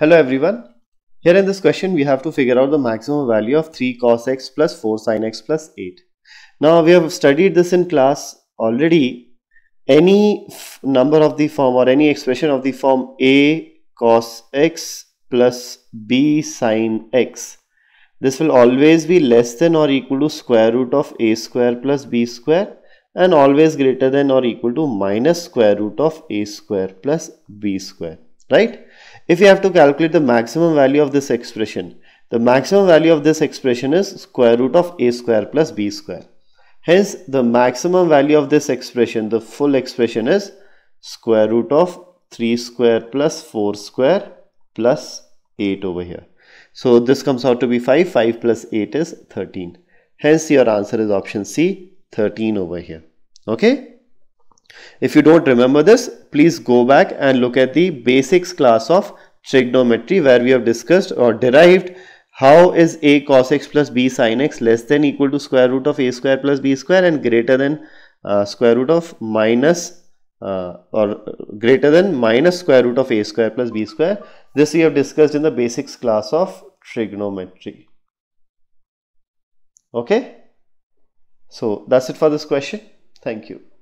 Hello everyone. Here in this question we have to figure out the maximum value of 3 cos x plus 4 sin x plus 8. Now we have studied this in class already. Any number of the form or any expression of the form a cos x plus b sin x. This will always be less than or equal to square root of a square plus b square and always greater than or equal to minus square root of a square plus b square right? If you have to calculate the maximum value of this expression, the maximum value of this expression is square root of a square plus b square. Hence, the maximum value of this expression, the full expression is square root of 3 square plus 4 square plus 8 over here. So this comes out to be 5. 5 plus 8 is 13. Hence your answer is option C, 13 over here. Okay. If you don't remember this, please go back and look at the basics class of trigonometry where we have discussed or derived how is a cos x plus b sin x less than equal to square root of a square plus b square and greater than uh, square root of minus uh, or greater than minus square root of a square plus b square. This we have discussed in the basics class of trigonometry. Okay. So that's it for this question. Thank you.